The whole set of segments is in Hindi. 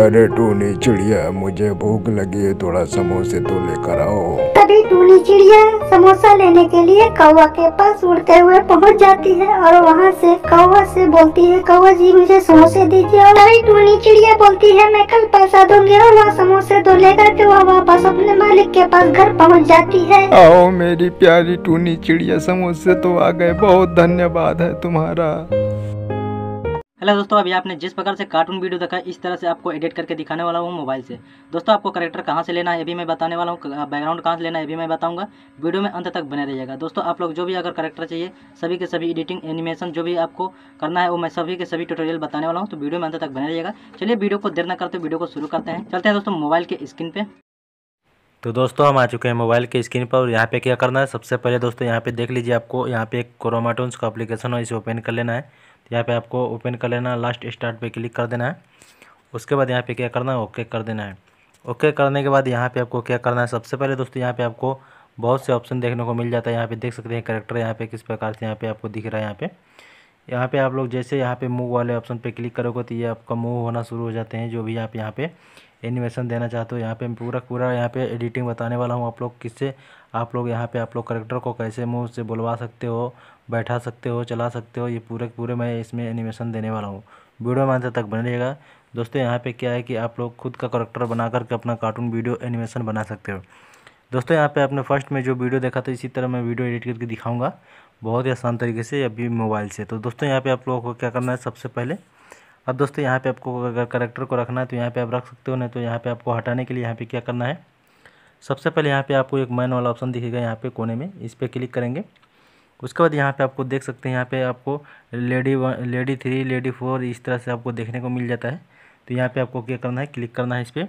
अरे टूनी चिड़िया मुझे भूख लगी है थोड़ा समोसे तो लेकर आओ तभी टूनी चिड़िया समोसा लेने के लिए कौवा के पास उड़ते हुए पहुंच जाती है और वहां से कौवा से बोलती है कौवा जी मुझे समोसे दीजिए और तभी टूनी चिड़िया बोलती है मैं कल पैसा दूंगी और वह समोसे तो लेकर के वह वापस अपने मालिक के पास घर पहुँच जाती है आओ मेरी प्यारी टूनी चिड़िया समोसे तो आ गए बहुत धन्यवाद है तुम्हारा हेलो दोस्तों अभी आपने जिस प्रकार से कार्टून वीडियो देखा इस तरह से आपको एडिट करके दिखाने वाला हूँ मोबाइल से दोस्तों आपको करेक्टर कहाँ से लेना है ये भी मैं बताने वाला हूँ बैकग्राउंड कहाँ से लेना है ये भी मैं बताऊंगा वीडियो में अंत तक बने रहिएगा दोस्तों आप लोग जो भी अगर करेक्टर चाहिए सभी के सभी एडिटिंग एनिमेशन जो भी आपको करना है वो मैं सभी के सभी टूटोरियल बताने वाला हूँ तो वीडियो में अंत तक बने रहिएगा चलिए वीडियो को देर न करते वीडियो को शुरू करते हैं चलते हैं दोस्तों मोबाइल के स्क्रीन पर तो दोस्तों हम आ चुके हैं मोबाइल के स्क्रीन पर और यहाँ पे क्या करना है सबसे पहले दोस्तों यहाँ पे देख लीजिए आपको यहाँ पे एक क्रोमाटोन्स का एप्लीकेशन है इसे ओपन कर लेना है यहाँ पे आपको ओपन कर लेना लास्ट स्टार्ट पे क्लिक कर देना है उसके बाद यहाँ पे क्या करना है ओके कर देना है ओके करने के बाद यहाँ पे आपको क्या करना है सबसे पहले दोस्तों यहाँ पे आपको बहुत से ऑप्शन देखने को मिल जाता है यहाँ पे देख सकते हैं करेक्टर यहाँ पे किस प्रकार से यहाँ पे आपको दिख रहा है यहाँ पे यहाँ पे आप लोग जैसे यहाँ पे मूव वाले ऑप्शन पे क्लिक करोगे तो ये आपका मूव होना शुरू हो जाते हैं जो भी आप यहाँ पे एनिमेशन देना चाहते हो यहाँ पे पूरा पूरा यहाँ पे एडिटिंग बताने वाला हूँ आप लोग किससे आप लोग यहाँ पे आप लोग करेक्टर को कैसे मुँह से बुलवा सकते हो बैठा सकते हो चला सकते हो ये पूरे पूरे मैं इसमें एनिमेशन देने वाला हूँ वीडियो में अंत तक बने रहेगा दोस्तों यहाँ पे क्या है कि आप लोग खुद का करेक्टर बना करके अपना कार्टून वीडियो एनिमेशन बना सकते हो दोस्तों यहाँ पे आपने फर्स्ट में जो वीडियो देखा था इसी तरह मैं वीडियो एडिट करके दिखाऊंगा बहुत ही आसान तरीके से अभी मोबाइल से तो दोस्तों यहाँ पे आप लोगों को क्या करना है सबसे पहले अब दोस्तों यहाँ पे आपको अगर करेक्टर को रखना है तो यहाँ पे आप रख सकते हो नहीं तो यहाँ पे आपको हटाने के लिए यहाँ पे क्या करना है सबसे पहले यहाँ पे आपको एक मैन वाला ऑप्शन दिखेगा यहाँ पे कोने में इस पर क्लिक करेंगे उसके बाद यहाँ पे आपको देख सकते हैं यहाँ पे आपको lady one lady three lady four इस तरह से आपको देखने को मिल जाता है तो यहाँ पे आपको क्या करना है क्लिक करना है इस पर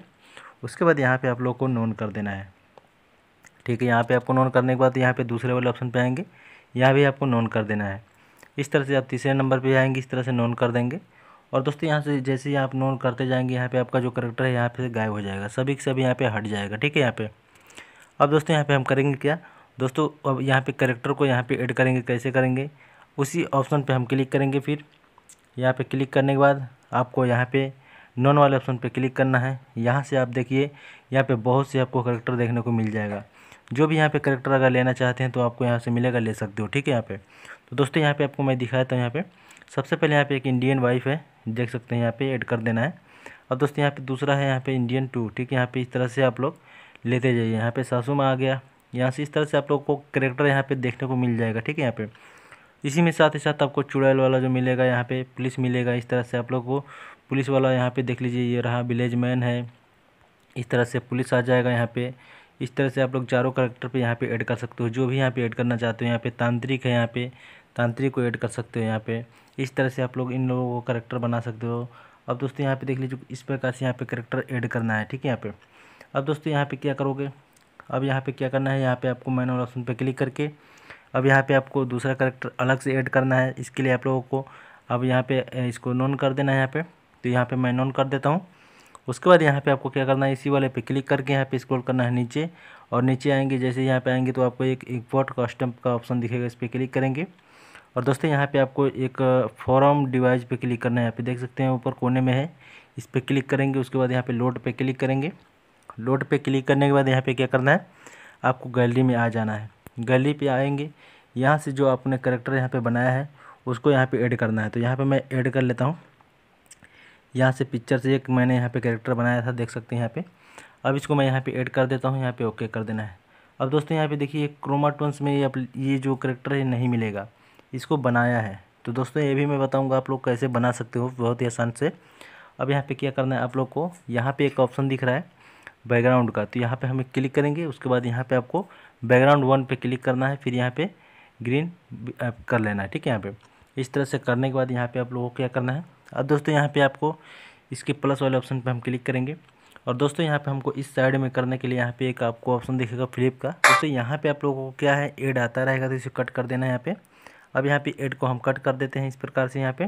उसके बाद यहाँ पे आप लोग को नॉन कर देना है ठीक है यहाँ पे आपको नॉन करने के बाद यहाँ पे दूसरे वाले ऑप्शन पे आएंगे यहाँ भी आपको नॉन कर देना है इस तरह से आप तीसरे नंबर पे आएंगे इस तरह से नॉन कर देंगे और दोस्तों यहाँ से जैसे ही आप नोट करते जाएंगे यहाँ पे आपका जो करेक्टर है यहाँ पे गायब हो जाएगा सभी सभी यहाँ पे हट जाएगा ठीक है यहाँ पे अब दोस्तों यहाँ पे हम करेंगे क्या दोस्तों अब यहाँ पे करेक्टर को यहाँ पे ऐड करेंगे कैसे करेंगे उसी ऑप्शन पे हम क्लिक करेंगे फिर यहाँ पे क्लिक करने के बाद आपको यहाँ पर नॉन वाले ऑप्शन पर क्लिक करना है यहाँ से आप देखिए यहाँ पर बहुत से आपको करेक्टर देखने को मिल जाएगा जो भी यहाँ पर करेक्टर अगर लेना चाहते हैं तो आपको यहाँ से मिलेगा ले सकते हो ठीक है यहाँ पर तो दोस्तों यहाँ पर आपको मैं दिखाया था यहाँ पर सबसे पहले यहाँ पे एक इंडियन वाइफ है देख सकते हैं यहाँ पे ऐड कर देना है अब दोस्तों यहाँ पे दूसरा है यहाँ पे इंडियन टू ठीक है यहाँ पे इस तरह से आप लोग लेते जाइए यहाँ पे सासू में आ गया यहाँ से इस तरह से आप लोग को करेक्टर यहाँ पे देखने को मिल जाएगा ठीक है यहाँ पर इसी में साथ ही साथ आपको चुड़ैल वाला जो मिलेगा यहाँ पर पुलिस मिलेगा इस तरह से आप लोग को पुलिस वाला यहाँ पर देख लीजिए ये रहा विलेज मैन है इस तरह से पुलिस आ जाएगा यहाँ पर इस तरह से आप लोग चारों करेक्टर पे यहाँ पे ऐड कर सकते हो जो भी यहाँ पे ऐड करना चाहते हो यहाँ पे तांत्रिक है यहाँ पे तांत्रिक को ऐड कर सकते हो यहाँ पे इस तरह से आप लोग इन लोगों को करेक्टर बना सकते हो अब दोस्तों यहाँ पे देख लीजिए इस प्रकार से यहाँ पे करेक्टर ऐड करना है ठीक है यहाँ पे अब दोस्तों यहाँ पे क्या करोगे अब यहाँ पे क्या करना है यहाँ पे आपको मैनुअल ऑप्शन पे क्लिक करके अब यहाँ पे आपको दूसरा करेक्टर अलग से ऐड करना है इसके लिए आप लोगों को अब यहाँ पे इसको नॉन कर देना है यहाँ पे तो यहाँ पे मैं नॉन कर देता हूँ उसके बाद यहाँ पे आपको क्या करना है इसी वाले पे क्लिक करके यहाँ पे स्क्रॉल करना है नीचे और नीचे आएंगे जैसे यहाँ पे आएंगे तो आपको एक इम्पोर्ट कस्टम का ऑप्शन दिखेगा इस पर क्लिक करेंगे और दोस्तों यहाँ पे आपको एक फॉरम डिवाइस पे क्लिक करना है यहाँ पे देख सकते हैं ऊपर कोने में है इस पर क्लिक करेंगे उसके बाद यहाँ पे लोड पे क्लिक करेंगे लोड पे क्लिक करने के बाद यहाँ पे क्या करना है आपको गैलरी में आ जाना है गैलरी पे आएंगे यहाँ से जो आपने करेक्टर यहाँ पर बनाया है उसको यहाँ पर ऐड करना है तो यहाँ पर मैं ऐड कर लेता हूँ यहाँ से पिक्चर से एक मैंने यहाँ पर करेक्टर बनाया था देख सकते हैं यहाँ पर अब इसको मैं यहाँ पर एड कर देता हूँ यहाँ पर ओके कर देना है अब दोस्तों यहाँ पे देखिए क्रोमाटोन्स में ये ये जो करेक्टर है नहीं मिलेगा इसको बनाया है तो दोस्तों ये भी मैं बताऊंगा आप लोग कैसे बना सकते हो बहुत ही आसान से अब यहाँ पे क्या करना है आप लोग को यहाँ पे एक ऑप्शन दिख रहा है बैकग्राउंड का तो यहाँ पे हम क्लिक करेंगे उसके बाद यहाँ पे आपको बैकग्राउंड वन पे क्लिक करना है फिर यहाँ पे ग्रीन कर लेना है ठीक है यहाँ पे इस तरह से करने के बाद यहाँ पे आप लोगों को क्या करना है अब दोस्तों यहाँ पे आपको इसके प्लस वाले ऑप्शन पर हम क्लिक करेंगे और दोस्तों यहाँ पे हमको इस साइड में करने के लिए यहाँ पे एक आपको ऑप्शन दिखेगा फ्लिप का दोस्तों यहाँ पे आप लोगों को क्या है एड आता रहेगा तो इसे कट कर देना है यहाँ पे अब यहाँ पे एड को हम कट कर देते हैं इस प्रकार से यहाँ पे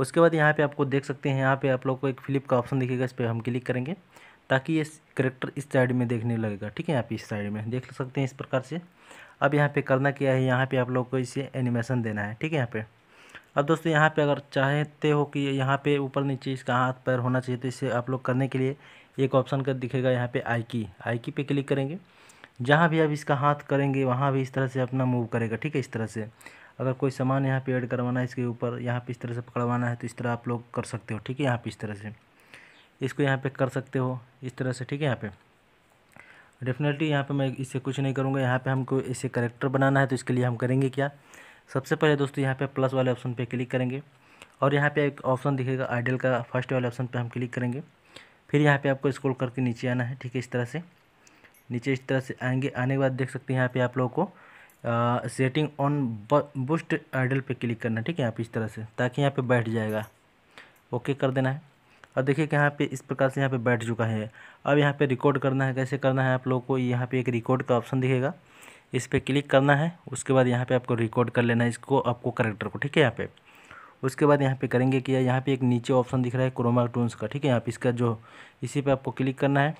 उसके बाद यहाँ पे आपको देख सकते हैं यहाँ पे आप लोग को एक फ्लिप का ऑप्शन दिखेगा इस पर हम क्लिक करेंगे ताकि ये करेक्टर इस साइड में देखने लगेगा ठीक है यहाँ पे इस साइड में देख सकते हैं इस प्रकार से अब यहाँ पे करना क्या है यहाँ पे आप लोग को इसे एनिमेशन देना है ठीक है यहाँ पे अब दोस्तों यहाँ पे अगर चाहते हो कि यहाँ पे ऊपर नीचे इसका हाथ पैर होना चाहिए तो इसे आप लोग करने के लिए एक ऑप्शन का दिखेगा यहाँ पे आई की आई की पे क्लिक करेंगे जहाँ भी आप इसका हाथ करेंगे वहाँ भी इस तरह से अपना मूव करेगा ठीक है इस तरह से अगर कोई सामान यहाँ पे ऐड करवाना है इसके ऊपर यहाँ पे इस तरह से पकड़वाना है तो इस तरह आप लोग कर सकते हो ठीक है यहाँ पे इस तरह से इसको यहाँ पे कर सकते हो इस तरह से ठीक है यहाँ पे डेफिनेटली यहाँ पे मैं इससे कुछ नहीं करूँगा यहाँ पे हमको इसे करेक्टर बनाना है तो इसके लिए हम करेंगे क्या सबसे पहले दोस्तों यहाँ पे प्लस वाले ऑप्शन पे क्लिक करेंगे और यहाँ पे एक ऑप्शन दिखेगा आइडल का फर्स्ट वाले ऑप्शन पे हम क्लिक करेंगे फिर यहाँ पे आपको स्क्रॉल करके नीचे आना है ठीक है इस तरह से नीचे इस तरह से आएंगे आने के बाद देख सकते हैं यहाँ पर आप लोगों को सेटिंग ऑन बूस्ट आइडल पे क्लिक करना है ठीक है यहाँ पे इस तरह से ताकि यहाँ पे बैठ जाएगा ओके कर देना है और देखिए कि यहाँ पे इस प्रकार से यहाँ पे बैठ चुका है अब यहाँ पे रिकॉर्ड करना है कैसे करना है आप लोगों को यहाँ पे एक रिकॉर्ड का ऑप्शन दिखेगा इस पर क्लिक करना है उसके बाद यहाँ पर आपको रिकॉर्ड कर लेना है इसको आपको करेक्टर को ठीक है यहाँ पर उसके बाद यहाँ पर करेंगे कि यहाँ पर एक नीचे ऑप्शन दिख रहा है क्रोमा टून्स का ठीक है यहाँ पर इसका जो इसी पर आपको क्लिक करना है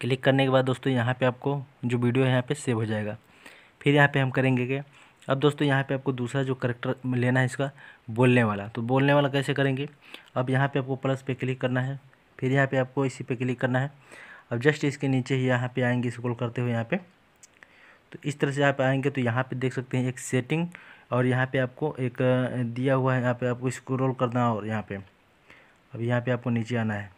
क्लिक करने के बाद दोस्तों यहाँ पे आपको जो वीडियो है यहाँ पे सेव हो जाएगा फिर यहाँ पे हम करेंगे क्या अब दोस्तों यहाँ पे आपको दूसरा जो करेक्टर लेना है इसका बोलने वाला तो बोलने वाला कैसे करेंगे अब यहाँ पे आपको प्लस पे क्लिक करना है फिर यहाँ पे आपको इसी पे क्लिक करना है अब जस्ट इसके नीचे ही यहाँ पे आएंगे स्क्रॉल करते हुए यहाँ पे तो इस तरह से यहाँ पे आएंगे तो यहाँ पे देख सकते हैं एक सेटिंग और यहाँ पर आपको एक दिया हुआ है यहाँ पर आपको स्क्रोल करना और यहाँ पर अब यहाँ पर आपको नीचे आना है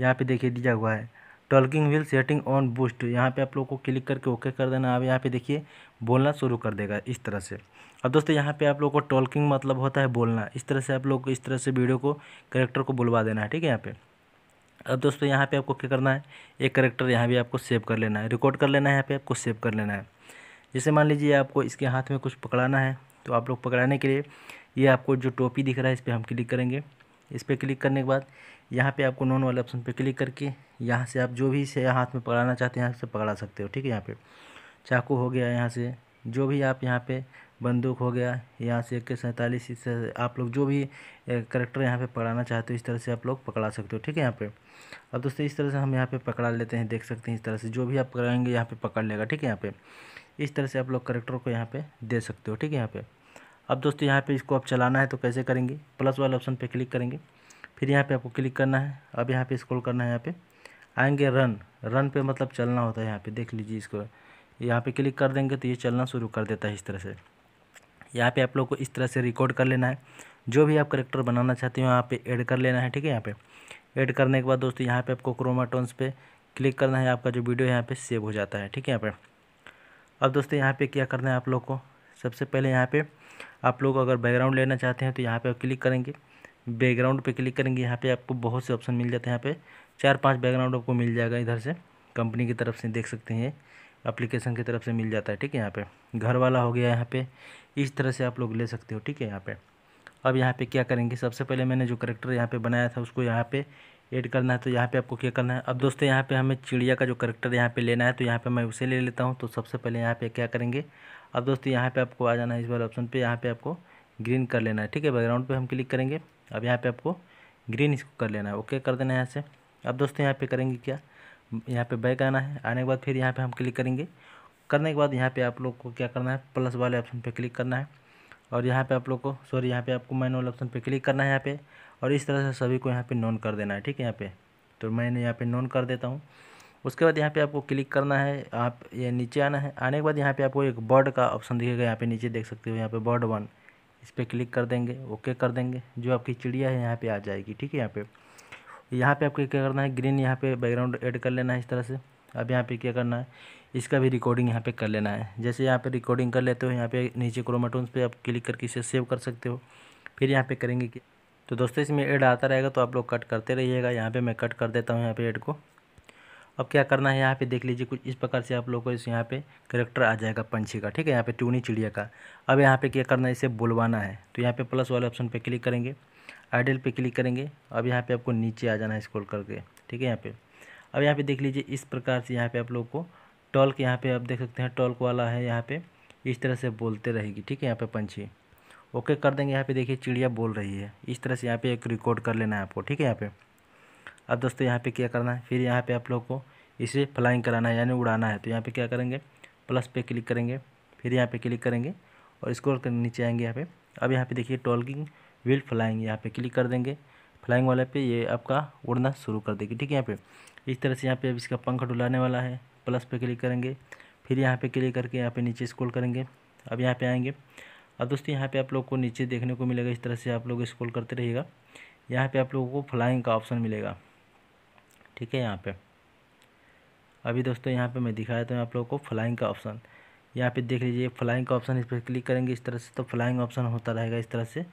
यहाँ पर देखिए दिया हुआ है talking will setting on boost यहाँ पे आप लोग को क्लिक करके ओके कर देना अब यहाँ पे देखिए बोलना शुरू कर देगा इस तरह से अब दोस्तों यहाँ पे आप लोग को टॉल्किंग मतलब होता है बोलना इस तरह से आप लोग को इस तरह से वीडियो को करेक्टर को बुलवा देना है ठीक है यहाँ पे अब दोस्तों यहाँ पे आपको क्या करना है एक करेक्टर यहाँ भी आपको सेव कर लेना है रिकॉर्ड कर लेना है यहाँ पे आपको सेव कर लेना है जैसे मान लीजिए आपको इसके हाथ में कुछ पकड़ाना है तो आप लोग पकड़ाने के लिए ये आपको जो टोपी दिख रहा है इस पर हम क्लिक करेंगे इस पर क्लिक करने के बाद यहाँ पे आपको नॉन वाले ऑप्शन पे क्लिक करके यहाँ से आप जो भी इसे हाथ में पकड़ाना चाहते हैं यहाँ से पकड़ा सकते हो ठीक है यहाँ पे चाकू हो गया यहाँ से जो भी आप यहाँ पे बंदूक हो गया यहाँ से एक सैंतालीस इस आप लोग जो भी करेक्टर यहाँ पे पकड़ाना चाहते हो इस तरह से आप लोग पकड़ा सकते हो ठीक है यहाँ पे अब दोस्तों इस तरह से हम यहाँ पे पकड़ा लेते हैं देख सकते हैं इस तरह से जो भी आप पकड़ाएंगे यहाँ पे पकड़ लेगा ठीक है यहाँ पे इस तरह से आप लोग करेक्टर को यहाँ पर दे सकते हो ठीक है यहाँ पर अब दोस्तों यहाँ पर इसको आप चलाना है तो कैसे करेंगे प्लस वाले ऑप्शन पर क्लिक करेंगे फिर यहाँ पे आपको क्लिक करना है अब यहाँ पे स्क्रॉल करना है यहाँ पे आएंगे रन रन पे मतलब चलना होता है यहाँ पे देख लीजिए इसको यहाँ पे क्लिक कर देंगे तो ये चलना शुरू कर देता है इस तरह से यहाँ पे आप लोग को इस तरह से रिकॉर्ड कर लेना है जो भी आप करेक्टर बनाना चाहते हो यहाँ पर एड कर लेना है ठीक है यहाँ पर एड करने के बाद दोस्तों यहाँ पर आपको क्रोमाटोन्स पर क्लिक करना है आपका जो वीडियो यहाँ पर सेव हो जाता है ठीक है यहाँ पर अब दोस्तों यहाँ पर क्या करना है आप लोग को सबसे पहले यहाँ पर आप लोग अगर बैकग्राउंड लेना चाहते हैं तो यहाँ पर क्लिक करेंगे बैकग्राउंड पे क्लिक करेंगे यहाँ पे आपको बहुत से ऑप्शन मिल जाते हैं यहाँ पे चार पांच बैकग्राउंड आपको मिल जाएगा इधर से कंपनी की तरफ से देख सकते हैं एप्लीकेशन की तरफ से मिल जाता है ठीक है यहाँ पे घर वाला हो गया यहाँ पे इस तरह से आप लोग ले सकते हो ठीक है यहाँ पे अब यहाँ पे क्या करेंगे सबसे पहले मैंने जो करेक्टर यहाँ पर बनाया था उसको यहाँ पर एड करना है तो यहाँ पे आपको क्या करना है अब दोस्तों यहाँ पे हमें चिड़िया का जो करेक्टर यहाँ पे लेना है तो यहाँ पे मैं उसे ले लेता हूँ तो सबसे पहले यहाँ पे क्या करेंगे अब दोस्तों यहाँ पे आपको आ जाना है इस वाले ऑप्शन पे यहाँ पे आपको ग्रीन कर लेना है ठीक है बैकग्राउंड पे हम क्लिक करेंगे अब यहाँ पे आपको ग्रीन इसको कर लेना है ओके कर देना है यहाँ से अब दोस्तों यहाँ पे करेंगे क्या यहाँ पे बैक आना है आने के बाद फिर यहाँ पे हम क्लिक करेंगे करने के बाद यहाँ पे आप लोग को क्या करना है प्लस वाले ऑप्शन पे क्लिक करना है और यहाँ पे आप लोग को सॉरी यहाँ पे आपको मैनुअल ऑप्शन पे क्लिक करना है यहाँ पे और इस तरह से सभी को यहाँ पे नॉन कर देना है ठीक है यहाँ पे तो मैंने यहाँ पे नॉन कर देता हूँ उसके बाद यहाँ पे आपको क्लिक करना है आप ये नीचे आना है आने के बाद यहाँ पे आपको एक बर्ड का ऑप्शन दिखेगा यहाँ पे नीचे देख सकते हो यहाँ पे बर्ड वन इस पर क्लिक कर देंगे ओके कर देंगे जो आपकी चिड़िया है यहाँ पे आ जाएगी ठीक है यहाँ पे यहाँ पे आपको क्या करना है ग्रीन यहाँ पे बैकग्राउंड ऐड कर लेना है इस तरह से अब यहाँ पे क्या करना है इसका भी रिकॉर्डिंग यहाँ पे कर लेना है जैसे यहाँ पे रिकॉर्डिंग कर लेते हो यहाँ पे नीचे क्रोमाटोन्स पे आप क्लिक करके इसे सेव कर सकते हो फिर यहाँ पे करेंगे कि तो दोस्तों इसमें ऐड आता रहेगा तो आप लोग कट करते रहिएगा यहाँ पे मैं कट कर देता हूँ यहाँ पे ऐड को अब क्या करना है यहाँ पे देख लीजिए कुछ इस प्रकार से आप लोगों को इस यहाँ पे करेक्टर आ जाएगा पंछी का ठीक है यहाँ पे ट्यूनी चिड़िया का अब यहाँ पे क्या करना है इसे बुलवाना है तो यहाँ पे प्लस वाले ऑप्शन पे क्लिक करेंगे आइडल पे क्लिक करेंगे अब यहाँ पे आपको नीचे आ जाना है स्क्रॉल करके ठीक है यहाँ पर अब यहाँ पर देख लीजिए इस प्रकार से यहाँ पर आप लोग को टॉल्क यहाँ पे आप देख सकते हैं टॉल्क वाला है यहाँ पर इस तरह से बोलते रहेगी ठीक है यहाँ पर पंछी ओके कर देंगे यहाँ पर देखिए चिड़िया बोल रही है इस तरह से यहाँ पर एक रिकॉर्ड कर लेना है आपको ठीक है यहाँ पर अब दोस्तों यहाँ पे क्या करना है फिर यहाँ पे आप लोग को इसे फ्लाइंग कराना है यानी उड़ाना है तो यहाँ पे क्या करेंगे प्लस पे क्लिक करेंगे फिर यहाँ पे क्लिक करेंगे और स्क्रॉल कर नीचे आएंगे यहाँ पे अब यहाँ पे देखिए टॉलकिंग विल फ्लाइंग यहाँ पे क्लिक कर देंगे फ्लाइंग वाले पे ये आपका उड़ना शुरू कर देगी ठीक है यहाँ पे इस तरह से यहाँ पे अब इसका पंख डुलाने वाला है प्लस पे क्लिक करेंगे फिर यहाँ पे क्लिक करके यहाँ पे नीचे स्क्रॉल करेंगे अब यहाँ पे आएंगे अब दोस्तों यहाँ पे आप लोग को नीचे देखने को मिलेगा इस तरह से आप लोग स्क्रॉल करते रहिएगा यहाँ पे आप लोगों को फ्लाइंग का ऑप्शन मिलेगा ठीक है यहाँ पे अभी दोस्तों यहाँ पे मैं दिखा देता हूँ आप लोगों को फ्लाइंग का ऑप्शन यहाँ पे देख लीजिए फ्लाइंग का ऑप्शन इस पर क्लिक करेंगे इस तरह से तो फ्लाइंग ऑप्शन होता रहेगा इस तरह से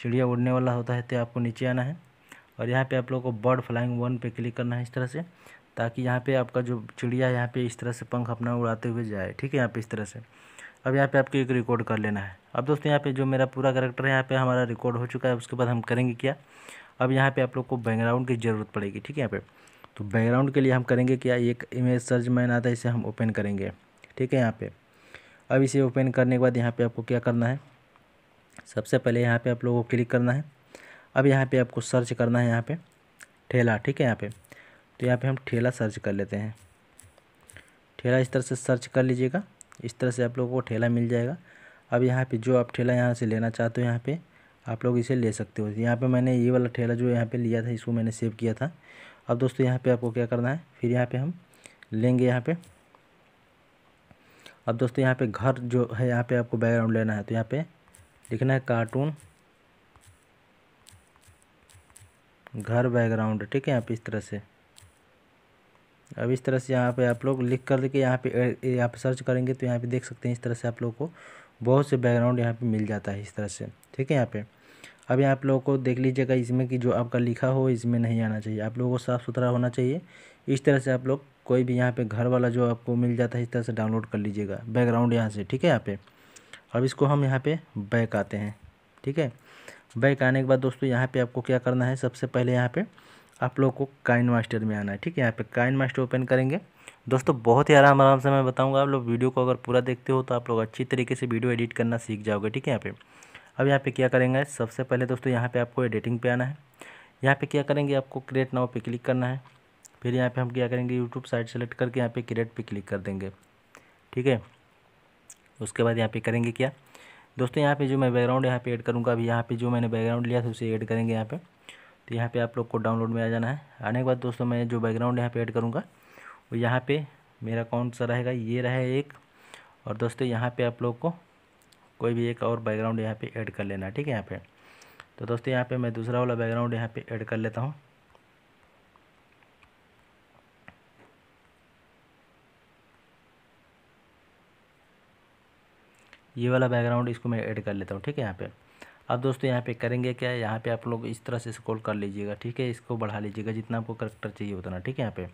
चिड़िया उड़ने वाला होता है तो आपको नीचे आना है और यहाँ पर आप लोग को बर्ड फ्लाइंग वन पर क्लिक करना है इस तरह से ताकि यहाँ पर आपका जो चिड़िया यहाँ पर इस तरह से पंख अपना उड़ाते हुए जाए ठीक है यहाँ पर इस तरह से अब यहाँ पे आपको एक रिकॉर्ड कर लेना है अब दोस्तों यहाँ पे जो मेरा पूरा करेक्टर है यहाँ पे हमारा रिकॉर्ड हो चुका है उसके बाद हम करेंगे क्या अब यहाँ पे आप लोग को बैकग्राउंड की ज़रूरत पड़ेगी ठीक है यहाँ पे तो बैकग्राउंड के लिए हम करेंगे क्या एक इमेज सर्च मैन आता है इसे हम ओपन करेंगे ठीक है यहाँ पे अब इसे ओपन करने के बाद यहाँ पे आपको क्या करना है सबसे पहले यहाँ पे आप लोगों को क्लिक करना है अब यहाँ पे आपको सर्च करना है यहाँ पे ठेला ठीक है यहाँ पे तो यहाँ पे हम ठेला सर्च कर लेते हैं ठेला इस तरह से सर्च कर लीजिएगा इस तरह से आप लोगों को ठेला मिल जाएगा अब यहाँ पर जो आप ठेला यहाँ से लेना चाहते हो यहाँ पर आप लोग इसे ले सकते हो यहाँ पर मैंने ये वाला ठेला जो यहाँ पर लिया था इसको मैंने सेव किया था अब दोस्तों यहाँ पे आपको क्या करना है फिर यहाँ पे हम लेंगे यहाँ पे अब दोस्तों यहाँ पे घर जो है यहाँ पे आपको बैकग्राउंड लेना है तो यहाँ पे लिखना है कार्टून घर बैकग्राउंड ठीक है यहाँ पे इस तरह से अब इस तरह से यहाँ पे आप लोग लिख कर देखिए यहाँ पे यहाँ पे सर्च करेंगे तो यहाँ पे देख सकते हैं इस तरह से आप लोग को बहुत से बैकग्राउंड यहाँ पे मिल जाता है इस तरह से ठीक है यहाँ पे अभी आप लोगों को देख लीजिएगा इसमें कि जो आपका लिखा हो इसमें नहीं आना चाहिए आप लोगों को साफ़ सुथरा होना चाहिए इस तरह से आप लोग कोई भी यहाँ पे घर वाला जो आपको मिल जाता है इस तरह से डाउनलोड कर लीजिएगा बैकग्राउंड यहाँ से ठीक है यहाँ पे अब इसको हम यहाँ पे बैक आते हैं ठीक है बैक आने के बाद दोस्तों यहाँ पे आपको क्या करना है सबसे पहले यहाँ पे आप लोग को काइन मास्टर में आना है ठीक है यहाँ पे काइन मास्टर ओपन करेंगे दोस्तों बहुत ही आराम आराम से मैं बताऊँगा आप लोग वीडियो को अगर पूरा देखते हो तो आप लोग अच्छी तरीके से वीडियो एडिट करना सीख जाओगे ठीक है यहाँ पे अब यहाँ पे क्या करेंगे सबसे पहले दोस्तों यहाँ पे आपको एडिटिंग पे आना है यहाँ पे क्या करेंगे आपको क्रिएट नाव पे क्लिक करना है फिर यहाँ पे हम क्या करेंगे यूट्यूब साइट सेलेक्ट करके यहाँ पे क्रिएट पे क्लिक कर देंगे ठीक है उसके बाद यहाँ पे करेंगे क्या दोस्तों यहाँ पे जो मैं बैकग्राउंड यहाँ पे ऐड करूँगा अभी यहाँ पे जो मैंने बैकग्राउंड लिया था उसे ऐड करेंगे यहाँ पे तो यहाँ पे आप लोग को डाउनलोड में आ जाना है आने के बाद दोस्तों मैं जो बैकग्राउंड यहाँ पे ऐड करूँगा वो यहाँ पे मेरा कौन सा रहेगा ये रहे एक और दोस्तों यहाँ पे आप लोग को कोई भी एक और बैकग्राउंड यहाँ पे ऐड कर लेना ठीक है यहाँ पे तो दोस्तों यहाँ पे मैं दूसरा वाला बैकग्राउंड यहाँ पे ऐड कर लेता हूँ ये वाला बैकग्राउंड इसको मैं ऐड कर लेता हूँ ठीक है यहाँ पे अब दोस्तों यहाँ पे करेंगे क्या यहाँ पे आप लोग इस तरह से स्क्रॉल कर लीजिएगा ठीक है इसको बढ़ा लीजिएगा जितना आपको करेक्टर चाहिए उतना ठीक है यहाँ पे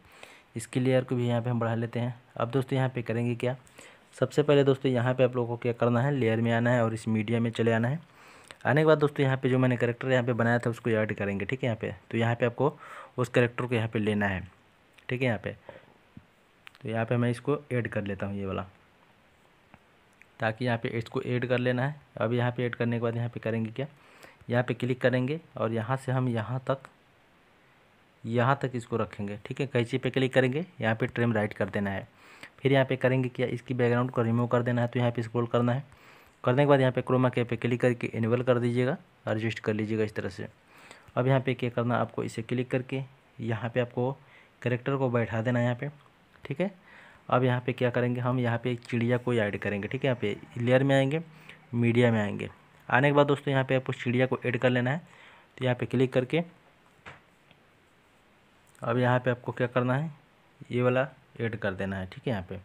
इसके लेयर को भी यहाँ पे हम बढ़ा लेते हैं अब दोस्तों यहाँ पे करेंगे क्या सबसे पहले दोस्तों यहाँ पे आप लोगों को क्या करना है लेयर में आना है और इस मीडिया में चले आना है आने के बाद दोस्तों यहाँ पे जो मैंने करेक्टर यहाँ पे बनाया था उसको ऐड करेंगे ठीक है यहाँ पे तो यहाँ पे आपको उस करेक्टर को यहाँ पे लेना है ठीक है यहाँ पे तो यहाँ पे मैं इसको ऐड कर लेता हूँ ये वाला ताकि यहाँ पे इसको ऐड कर लेना है अब यहाँ पे ऐड करने के बाद यहाँ पे करेंगे क्या यहाँ पे क्लिक करेंगे और यहाँ से हम यहाँ तक यहाँ तक इसको रखेंगे ठीक है कैची पे क्लिक करेंगे यहाँ पे ट्रेम राइट कर देना है फिर यहाँ पे करेंगे क्या इसकी बैकग्राउंड को रिमूव कर देना है तो यहाँ पे स्क्रॉल करना है करने के बाद यहाँ पे क्रोमा के पे क्लिक करके इनेबल कर दीजिएगा एडजस्ट कर लीजिएगा इस तरह से अब यहाँ पे क्या करना आपको इसे क्लिक करके यहाँ पे आपको करेक्टर को बैठा देना है यहाँ पे ठीक है अब यहाँ पर क्या करेंगे हम यहाँ पे चिड़िया को ऐड करेंगे ठीक है यहाँ पे लेयर में आएंगे मीडिया में आएंगे आने के बाद दोस्तों यहाँ पे आपको चिड़िया को एड कर लेना है तो यहाँ पर क्लिक करके अब यहाँ पे आपको क्या करना है ये वाला ऐड कर देना है ठीक है यहाँ पे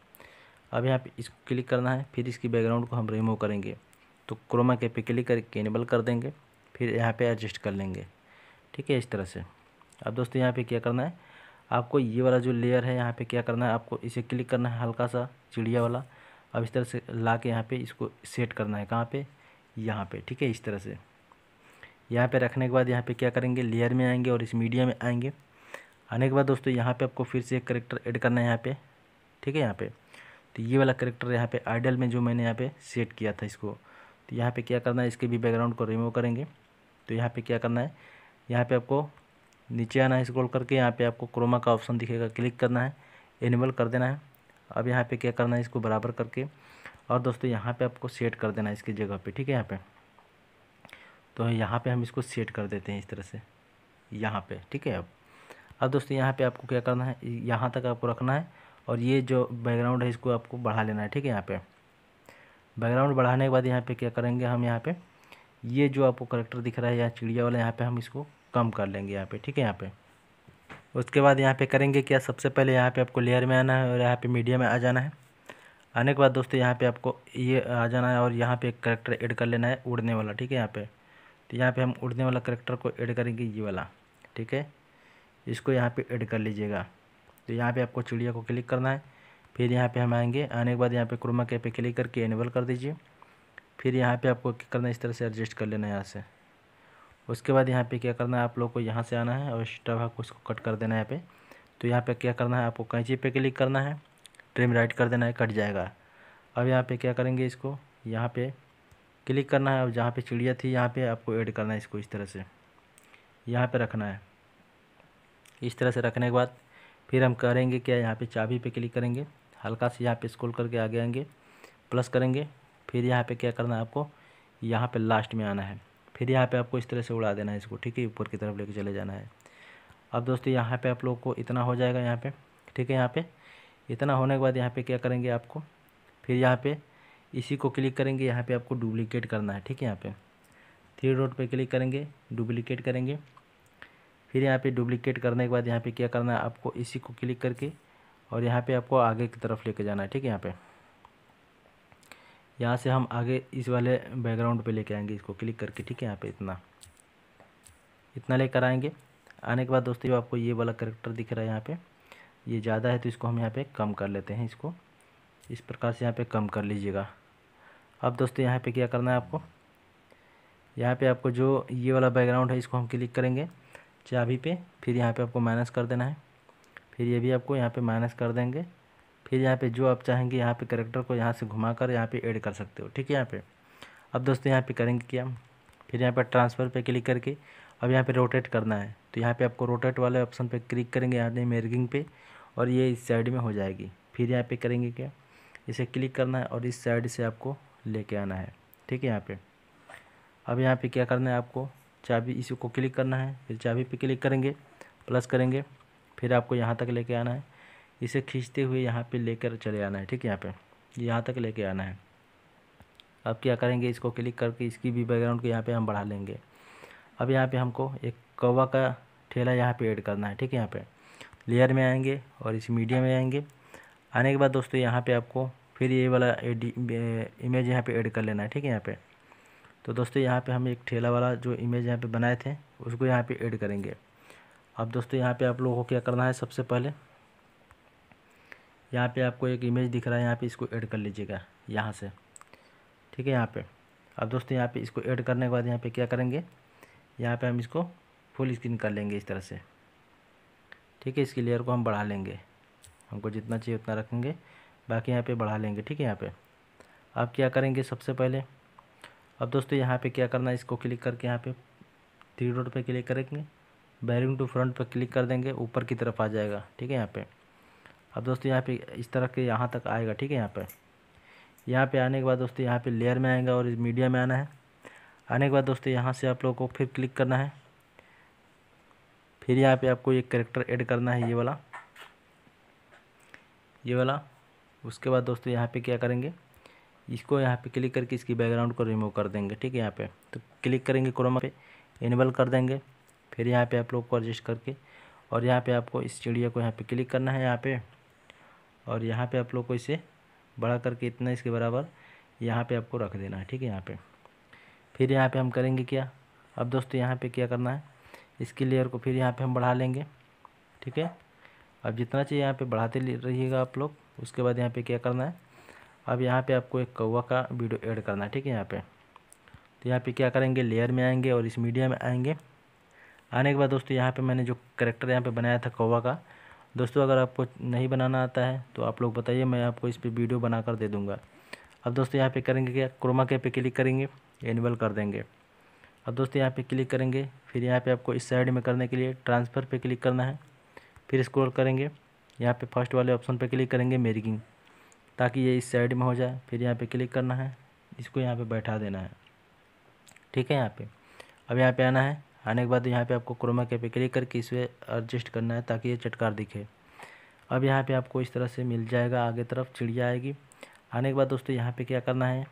अब यहाँ पे इसको क्लिक करना है फिर इसकी बैकग्राउंड को हम रिमूव करेंगे तो क्रोमा के पे क्लिक करके इनेबल कर देंगे फिर यहाँ पे एडजस्ट कर लेंगे ठीक है इस तरह से अब दोस्तों यहाँ पे क्या करना है आपको ये वाला जो लेयर है यहाँ पे क्या करना है आपको इसे क्लिक करना है हल्का सा चिड़िया वाला अब इस तरह से ला के यहाँ पे इसको सेट करना है कहाँ पे यहाँ पे ठीक है इस तरह से यहाँ पे रखने के बाद यहाँ पे क्या करेंगे लेयर में आएंगे और इस मीडिया में आएंगे आने के बाद दोस्तों यहाँ पे आपको फिर से एक करेक्टर ऐड करना है यहाँ पे ठीक है यहाँ पे तो ये वाला करेक्टर यहाँ पे आइडल में जो मैंने यहाँ पे सेट किया था इसको तो यहाँ पे क्या करना है इसके भी बैकग्राउंड को रिमूव करेंगे तो यहाँ पे क्या करना है यहाँ पे आपको नीचे आना है स्क्रॉल करके यहाँ पे आपको क्रोमा का ऑप्शन दिखेगा क्लिक करना है एनिमल कर देना है अब यहाँ पर क्या करना है इसको बराबर करके और दोस्तों यहाँ पर आपको सेट कर देना है इसकी जगह पर ठीक है यहाँ पर तो यहाँ पर हम इसको सेट कर देते हैं इस तरह से यहाँ पर ठीक है अब अब दोस्तों यहाँ पे आपको क्या करना है यहाँ तक आपको रखना है और ये जो बैकग्राउंड है इसको आपको बढ़ा लेना है ठीक है यहाँ पे बैकग्राउंड बढ़ाने के बाद यहाँ पे क्या करेंगे हम यहाँ पे ये जो आपको करेक्टर दिख रहा है यहाँ चिड़िया वाला यहाँ पे हम इसको कम कर लेंगे यहाँ पे ठीक है यहाँ पे उसके बाद यहाँ पे करेंगे क्या सबसे पहले यहाँ पे आपको लेयर में आना है और यहाँ पे मीडिया में आ जाना है आने के बाद दोस्तों यहाँ पे आपको ये आ जाना है और यहाँ पे एक करेक्टर एड कर लेना है उड़ने वाला ठीक है यहाँ पे तो यहाँ पे हम उड़ने वाला करेक्टर को ऐड करेंगे ये वाला ठीक है इसको यहाँ पे ऐड कर लीजिएगा तो यहाँ पे आपको चिड़िया को क्लिक करना है फिर यहाँ पे हम आएंगे आने के बाद यहाँ पे क्रोमा के पे क्लिक करके एनेबल कर दीजिए फिर यहाँ पे आपको क्या करना है इस तरह से एडजस्ट कर लेना है यहाँ से उसके बाद यहाँ पे क्या करना है आप लोग को यहाँ से आना है और एक्स्ट्रा आपको को इसको कट कर देना है यहाँ पे तो यहाँ पर क्या करना है आपको कैंची पर क्लिक करना है ट्रिम राइट कर देना है कट जाएगा अब यहाँ पर क्या करेंगे इसको यहाँ पर क्लिक करना है अब जहाँ पर चिड़िया थी यहाँ पर आपको एड करना है इसको इस तरह से यहाँ पर रखना है इस तरह से रखने के बाद फिर हम करेंगे क्या यहाँ पे चाबी पे क्लिक करेंगे हल्का से यहाँ पे स्क्रॉल करके आगे आएंगे प्लस करेंगे फिर यहाँ पे क्या करना है आपको यहाँ पे लास्ट में आना है फिर यहाँ पे आपको इस तरह से उड़ा देना है इसको ठीक है ऊपर की तरफ लेके चले जाना है अब दोस्तों यहाँ पर आप लोग को इतना हो जाएगा यहाँ पर ठीक है यहाँ पर इतना होने के बाद यहाँ पर क्या करेंगे आपको फिर यहाँ पर इसी को क्लिक करेंगे यहाँ पर आपको डुप्लिकेट करना है ठीक है यहाँ पर थ्री रोड पर क्लिक करेंगे डुप्लिकेट करेंगे फिर यहाँ पे डुप्लिकेट करने के बाद यहाँ पे क्या करना है आपको इसी को क्लिक करके और यहाँ पे आपको आगे की तरफ लेके जाना है ठीक है यहाँ पे यहाँ से हम आगे इस वाले बैकग्राउंड पे लेके आएंगे इसको क्लिक करके ठीक है यहाँ पे इतना इतना लेकर आएंगे आने के बाद दोस्तों जो आपको ये वाला करेक्टर दिख रहा है यहाँ पर ये ज़्यादा है तो इसको हम यहाँ पर कम कर लेते हैं इसको इस प्रकार से यहाँ पर कम कर लीजिएगा अब दोस्तों यहाँ पर क्या करना है आपको यहाँ पे आपको जो ये वाला बैकग्राउंड है इसको हम क्लिक करेंगे चाबी पे फिर यहाँ पे आपको माइनस कर देना है फिर ये भी आपको यहाँ पे माइनस कर देंगे फिर यहाँ पे जो आप चाहेंगे यहाँ पे करेक्टर को यहाँ से घुमा कर यहाँ पर एड कर सकते हो ठीक है यहाँ पर अब दोस्तों यहाँ पर करेंगे क्या फिर यहाँ पर ट्रांसफ़र पर क्लिक करके अब यहाँ पर रोटेट करना है तो यहाँ पर आपको रोटेट वाले ऑप्शन पर क्लिक करेंगे यहाँ पे मेरगिंग पे और ये इस साइड में हो जाएगी फिर यहाँ पे करेंगे क्या इसे क्लिक करना है और इस साइड से आपको लेके आना है ठीक है यहाँ पे अब यहाँ पे क्या करना है आपको चाबी इसी को क्लिक करना है फिर चाबी पे क्लिक करेंगे प्लस करेंगे फिर आपको यहाँ तक लेके आना है इसे खींचते हुए यहाँ पे लेकर चले आना है ठीक है यहाँ पे यहाँ तक लेके आना है अब क्या करेंगे इसको क्लिक करके इसकी भी बैकग्राउंड को यहाँ पे हम बढ़ा लेंगे अब यहाँ पे हमको एक कौवा का ठेला यहाँ पे ऐड करना है ठीक है यहाँ पे लेयर में आएंगे और इस मीडिया में आएंगे आने के बाद दोस्तों यहाँ पे आपको फिर ये वाला एडी इमेज यहाँ पे ऐड कर लेना है ठीक है यहाँ पे तो दोस्तों यहाँ पे हम एक ठेला वाला जो इमेज यहाँ पे बनाए थे उसको यहाँ पे ऐड करेंगे अब दोस्तों यहाँ पे आप लोगों को क्या करना है सबसे पहले यहाँ पे आपको एक इमेज दिख रहा है यहाँ पे इसको ऐड कर लीजिएगा यहाँ से ठीक है यहाँ पे अब दोस्तों यहाँ पे इसको ऐड करने के बाद यहाँ पे क्या करेंगे यहाँ पर हम इसको फुल स्क्रीन कर लेंगे इस तरह से ठीक है इसकी लेयर को हम बढ़ा लेंगे हमको जितना चाहिए उतना रखेंगे बाकी यहाँ पर बढ़ा लेंगे ठीक है यहाँ पर अब क्या करेंगे सबसे पहले अब दोस्तों यहाँ पे क्या करना है इसको क्लिक करके यहाँ पे थ्री डॉट पे क्लिक करेंगे बैरिंग टू फ्रंट पर क्लिक कर देंगे ऊपर की तरफ आ जाएगा ठीक है यहाँ पे अब दोस्तों यहाँ पे इस तरह के यहाँ तक आएगा ठीक है यहाँ पे यहाँ पे आने के बाद दोस्तों यहाँ पे लेयर में आएगा और मीडिया में आना है आने के बाद दोस्तों यहाँ से आप लोगों को फिर क्लिक करना है फिर यहाँ पर आपको एक करेक्टर एड करना है ये वाला ये वाला उसके बाद दोस्तों यहाँ पर क्या करेंगे इसको यहाँ पे क्लिक करके इसकी बैकग्राउंड को रिमूव कर देंगे ठीक है यहाँ पे तो क्लिक करेंगे क्रोमा पे इनेबल कर देंगे फिर यहाँ पे आप लोग को एडजस्ट करके और यहाँ पे आपको इस चिड़िया को यहाँ पे क्लिक करना है यहाँ पे और यहाँ पे आप लोग को इसे बड़ा करके इतना इसके बराबर यहाँ पर आपको रख देना है ठीक है यहाँ पर फिर यहाँ पर हम करेंगे क्या अब दोस्तों यहाँ पर क्या करना है इसकी लेयर को फिर यहाँ पर हम बढ़ा लेंगे ठीक है अब जितना चाहिए यहाँ पर बढ़ाते रहिएगा आप लोग उसके बाद यहाँ पर क्या करना है अब यहाँ पे आपको एक कौवा का वीडियो ऐड करना है ठीक है यहाँ पे तो यहाँ पे क्या करेंगे लेयर में आएंगे और इस मीडिया में आएंगे आने के बाद दोस्तों यहाँ पे मैंने जो करेक्टर यहाँ पे बनाया था कौवा का दोस्तों अगर आपको नहीं बनाना आता है तो आप लोग बताइए मैं आपको इस पर वीडियो बना कर दे दूँगा अब दोस्तों यहाँ पर करेंगे क्या क्रोमा के पे क्लिक करेंगे एनिबल कर देंगे अब दोस्तों यहाँ पर क्लिक करेंगे फिर यहाँ पर आपको इस साइड में करने के लिए ट्रांसफ़र पर क्लिक करना है फिर स्क्रॉल करेंगे यहाँ पे फर्स्ट वाले ऑप्शन पे क्लिक करेंगे मेरिकिंग ताकि ये इस साइड में हो जाए फिर यहाँ पे क्लिक करना है इसको यहाँ पे बैठा देना है ठीक है यहाँ पे अब यहाँ पे आना है आने के बाद यहाँ पे आपको क्रोमा के पे क्लिक करके इसे एडजस्ट करना है ताकि ये चटकार दिखे अब यहाँ पे आपको इस तरह से मिल जाएगा आगे तरफ चिड़िया आएगी आने के बाद दोस्तों यहाँ पर क्या करना है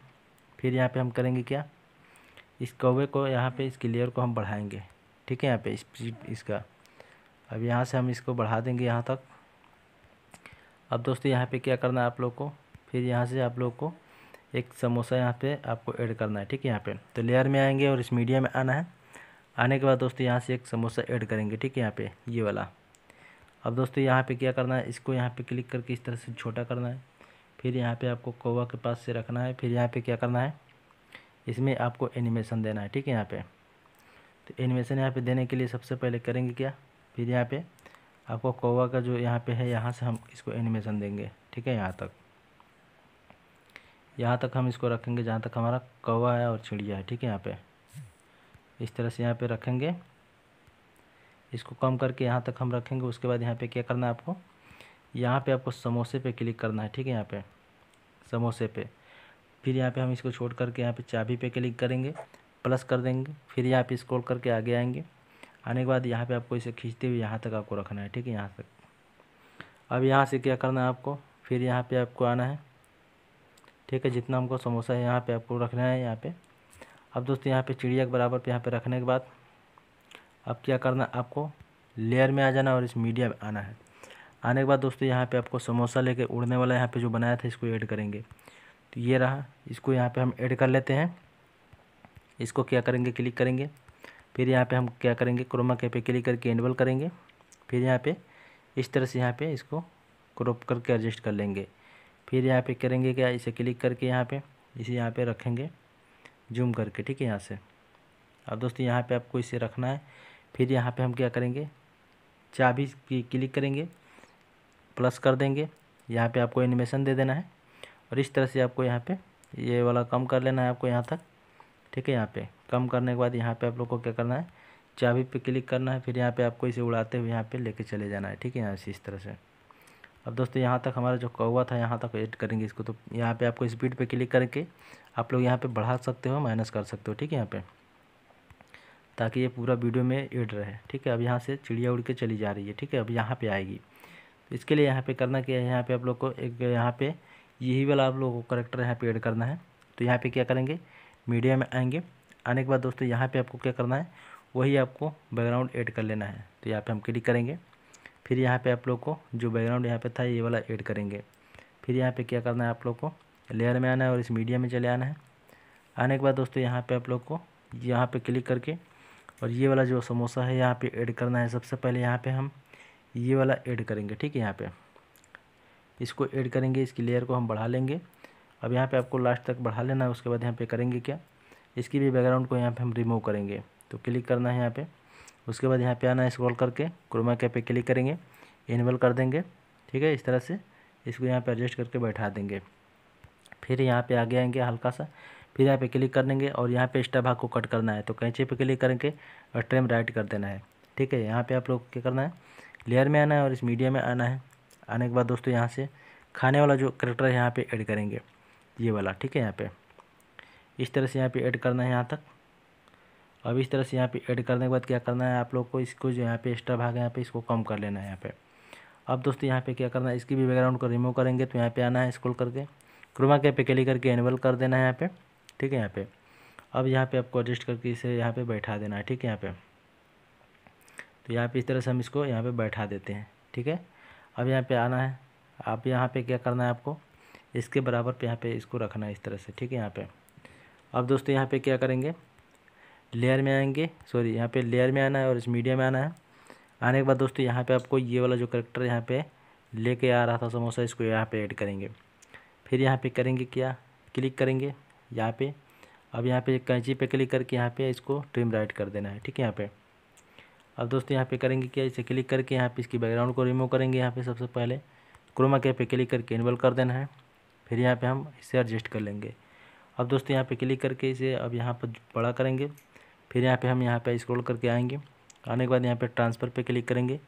फिर यहाँ पर हम करेंगे क्या इस कौवे को यहाँ पर इस क्लियर को हम बढ़ाएँगे ठीक है यहाँ पर इसका अब यहाँ से हम इसको बढ़ा देंगे यहाँ तक अब दोस्तों यहाँ पे क्या करना है आप लोग को फिर यहाँ से आप लोग को एक समोसा यहाँ पे आपको ऐड करना है ठीक है यहाँ पे तो लेयर में आएंगे और इस मीडिया में आना है आने के बाद दोस्तों यहाँ से एक समोसा ऐड करेंगे ठीक है यहाँ पे ये वाला अब दोस्तों यहाँ पे क्या करना है इसको यहाँ पे क्लिक करके इस तरह से छोटा करना है फिर यहाँ पर आपको कौवा के पास से रखना है फिर यहाँ पर क्या करना है इसमें आपको एनिमेशन देना है ठीक है यहाँ पर तो एनिमेशन यहाँ पर देने के लिए सबसे पहले करेंगे क्या फिर यहाँ पर आपको कौवा का जो यहाँ पे है यहाँ से हम इसको एनिमेशन देंगे ठीक है यहाँ तक यहाँ तक हम इसको रखेंगे जहाँ तक हमारा कौवा है और चिड़िया है ठीक है यहाँ पे इस तरह से यहाँ पे रखेंगे इसको कम करके यहाँ तक हम रखेंगे उसके बाद यहाँ पे क्या करना है आपको यहाँ पे आपको समोसे पे क्लिक करना है ठीक है यहाँ पे समोसे पे फिर यहाँ पे हम इसको छोड़ करके यहाँ पे चाबी पे क्लिक करेंगे प्लस कर देंगे फिर यहाँ पे स्क्रॉल करके आगे आएंगे आने के बाद यहाँ पे आपको इसे खींचते हुए यहाँ तक आपको रखना है ठीक है यहाँ तक अब यहाँ से क्या करना है आपको फिर यहाँ पे आपको आना है ठीक है जितना हमको समोसा है यहाँ पे आपको रखना है यहाँ पे अब दोस्तों यहाँ पे चिड़िया के बराबर पे यहाँ पे रखने के बाद अब क्या करना है आपको लेयर में आ जाना और इस मीडिया में आना है आने के बाद दोस्तों यहाँ पर आपको समोसा ले उड़ने वाला यहाँ पर जो बनाया था इसको ऐड करेंगे तो ये रहा इसको यहाँ पर हम ऐड कर लेते हैं इसको क्या करेंगे क्लिक करेंगे फिर यहाँ पे हम क्या करेंगे क्रोमा के पे क्लिक करके इनेबल करेंगे फिर यहाँ पे इस तरह से यहाँ पे इसको क्रॉप करके एडजस्ट कर लेंगे फिर यहाँ पे करेंगे क्या इसे क्लिक करके यहाँ पे इसे यहाँ पे रखेंगे जूम करके ठीक है यहाँ से अब दोस्तों यहाँ पे आपको इसे रखना है फिर यहाँ पे हम क्या करेंगे चाबी की क्लिक करेंगे प्लस कर देंगे यहाँ पे आपको एनिमेशन दे देना है और इस तरह से आपको यहाँ पे ये वाला कम कर लेना है आपको यहाँ तक ठीक है यहाँ पर कम करने के बाद यहाँ पे आप लोग को क्या करना है चाबी पे क्लिक करना है फिर यहाँ पे आपको इसे उड़ाते हुए यहाँ पे लेके चले जाना है ठीक है यहाँ से इस तरह से अब दोस्तों यहाँ तक हमारा जो कौवा था यहाँ तक एड करेंगे इसको तो यहाँ पर आपको स्पीड पर क्लिक करके आप लोग यहाँ पर बढ़ा सकते हो माइनस कर सकते हो ठीक है यहाँ पर ताकि ये पूरा वीडियो में एड रहे ठीक है अब यहाँ से चिड़िया उड़ के चली जा रही है ठीक है अब यहाँ पर आएगी तो इसके लिए यहाँ पे करना क्या है यहाँ पे आप लोग को एक यहाँ पे यही वाला आप लोगों को करेक्टर यहाँ पे ऐड करना है तो यहाँ पे क्या करेंगे मीडिया में आएंगे आने के बाद दोस्तों यहाँ पे आपको क्या करना है वही आपको बैकग्राउंड ऐड कर लेना है तो यहाँ पे हम क्लिक करेंगे फिर यहाँ पे आप लोग को जो बैकग्राउंड यहाँ पे था ये वाला ऐड करेंगे फिर यहाँ पे क्या करना है आप लोग को लेयर में आना है और इस मीडिया में चले आना है आने के बाद दोस्तों यहाँ पर आप लोग को यहाँ पर क्लिक करके और ये वाला जो समोसा है यहाँ पर ऐड करना है सबसे पहले यहाँ पर हम ये वाला ऐड करेंगे ठीक है यहाँ पर इसको ऐड करेंगे इसकी लेयर को हम बढ़ा लेंगे अब यहाँ पे आपको लास्ट तक बढ़ा लेना है उसके बाद यहाँ पे करेंगे क्या इसकी भी बैकग्राउंड को यहाँ पे हम रिमूव करेंगे तो क्लिक करना है यहाँ पे उसके बाद यहाँ पे आना है स्क्रॉल करके क्रोमा कैप पे क्लिक करेंगे इनेबल कर देंगे ठीक है इस तरह से इसको यहाँ पे एडजस्ट करके बैठा देंगे फिर यहाँ पे आगे आएंगे हल्का सा फिर यहाँ पे क्लिक कर देंगे और यहाँ पे एक्स्ट्रा भाग को कट करना है तो कैंचे पर क्लिक करेंगे और ट्रेम राइट कर देना है ठीक है यहाँ पर आप लोग क्या करना है लेयर में आना है और इस मीडिया में आना है आने के बाद दोस्तों यहाँ से खाने वाला जो करेक्टर है यहाँ पर ऐड करेंगे ये वाला ठीक है यहाँ पर इस तरह से यहाँ पे ऐड करना है यहाँ तक अब इस तरह से यहाँ पे ऐड करने के बाद क्या करना है आप लोग को इसको जो यहाँ पे एक्स्ट्रा भाग है यहाँ पे इसको कम कर लेना है यहाँ पे अब दोस्तों यहाँ पे क्या करना है इसकी भी बैकग्राउंड को रिमूव करेंगे तो यहाँ पे आना है स्क्रॉल करके क्रोमा के पे क्लिक करके एनेबल कर देना है यहाँ पे ठीक है यहाँ पे अब यहाँ पे आपको एडजस्ट करके इसे यहाँ पे बैठा देना है ठीक है यहाँ पे तो यहाँ पे इस तरह से हम इसको यहाँ पे बैठा देते हैं ठीक है अब यहाँ पे आना है अब यहाँ पे क्या करना है आपको इसके बराबर पे यहाँ पे इसको रखना है इस तरह से ठीक है यहाँ पे अब दोस्तों यहाँ पे क्या करेंगे लेयर में आएंगे सॉरी यहाँ पे लेयर में आना है और इस मीडिया में आना है आने के बाद दोस्तों यहाँ पे आपको ये वाला जो करेक्टर यहाँ पे लेके आ रहा था समोसा इसको यहाँ पे ऐड करेंगे फिर यहाँ पे करेंगे क्या क्लिक करेंगे यहाँ पे अब यहाँ पे कैंची पे क्लिक करके यहाँ पे इसको ट्रिम राइट कर देना है ठीक है यहाँ पे अब दोस्तों यहाँ पे करेंगे क्या इसे क्लिक करके यहाँ पे इसकी बैकग्राउंड को रिमूव करेंगे यहाँ पे सबसे पहले क्रोमा के पे क्लिक करके इनवॉल्व कर देना है फिर यहाँ पे हम इसे एडजस्ट कर लेंगे अब दोस्तों यहाँ पे क्लिक करके इसे अब यहाँ पर बड़ा करेंगे फिर यहाँ पे हम यहाँ पे स्क्रॉल करके आएंगे आने के बाद यहाँ पे ट्रांसफ़र पे क्लिक करेंगे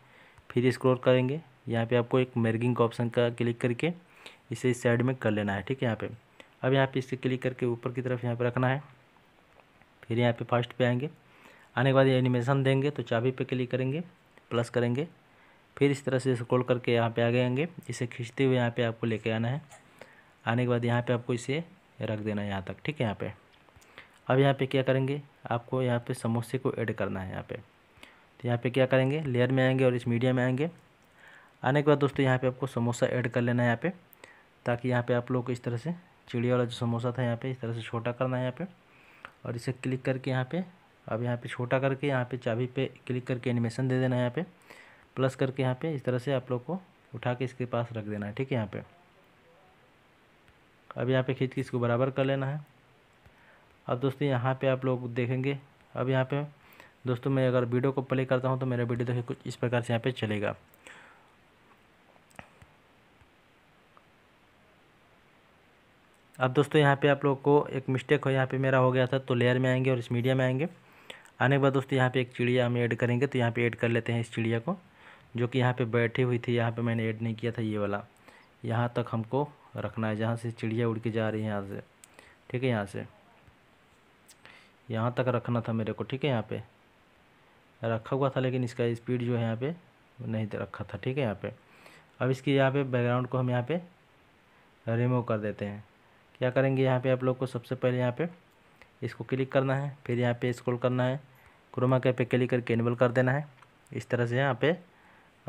फिर स्क्रॉल करेंगे यहाँ पे आपको एक मेरगिंग का ऑप्शन का क्लिक करके इसे इस साइड में कर लेना है ठीक है यहाँ पर अब यहाँ पर इसे क्लिक करके ऊपर की तरफ यहाँ पर रखना है फिर यहाँ पर फर्स्ट पर आएंगे आने के बाद ये एनिमेशन देंगे तो चाबी पर क्लिक करेंगे प्लस करेंगे फिर इस तरह से स्क्रॉल करके यहाँ पे आ गएंगे इसे खींचते हुए यहाँ पे आपको लेके आना है आने के बाद यहाँ पे आपको इसे रख देना यहाँ तक ठीक है यहाँ पे अब यहाँ पे क्या करेंगे आपको यहाँ पे समोसे को ऐड करना है यहाँ पे तो यहाँ पे क्या करेंगे लेयर में आएंगे और इस मीडिया में आएंगे आने के बाद दोस्तों यहाँ पे आपको समोसा ऐड कर लेना है यहाँ पे ताकि यहाँ पे आप लोग इस तरह से चिड़िया वाला जो समोसा था यहाँ पे इस तरह से छोटा करना है यहाँ पे और इसे क्लिक करके यहाँ पे अब यहाँ पे छोटा करके यहाँ पे चाबी पे क्लिक करके एनिमेशन दे देना है यहाँ पे प्लस करके यहाँ पे इस तरह से आप लोग को उठा के इसके पास रख देना है ठीक है यहाँ पर अब यहाँ पे खींच के इसको बराबर कर लेना है अब दोस्तों यहाँ पे आप लोग देखेंगे अब यहाँ पे दोस्तों मैं अगर वीडियो को प्ले करता हूँ तो मेरा वीडियो देखिए कुछ इस प्रकार से यहाँ पे चलेगा अब दोस्तों यहाँ पे आप लोग को एक मिस्टेक हो यहाँ पे मेरा हो गया था तो लेयर में आएंगे और इस मीडिया में आएंगे आने के बाद दोस्तों यहाँ पे एक चिड़िया हम ऐड करेंगे तो यहाँ पे ऐड कर लेते हैं इस चिड़िया को जो कि यहाँ पे बैठी हुई थी यहाँ पे मैंने ऐड नहीं किया था ये वाला यहाँ तक हमको रखना है जहाँ से चिड़िया उड़ के जा रही है यहाँ से ठीक है यहाँ से यहाँ तक रखना था मेरे को ठीक है यहाँ पे रखा हुआ था लेकिन इसका स्पीड जो है यहाँ पे नहीं तो रखा था ठीक है यहाँ पे अब इसकी यहाँ पे बैकग्राउंड को हम यहाँ पे रिमूव कर देते हैं क्या करेंगे यहाँ पे आप लोग को सबसे पहले यहाँ पे इसको क्लिक करना है फिर यहाँ पे स्क्रॉल करना है क्रोमा कैप पे क्लिक करके इनेबल कर देना है इस तरह से यहाँ पे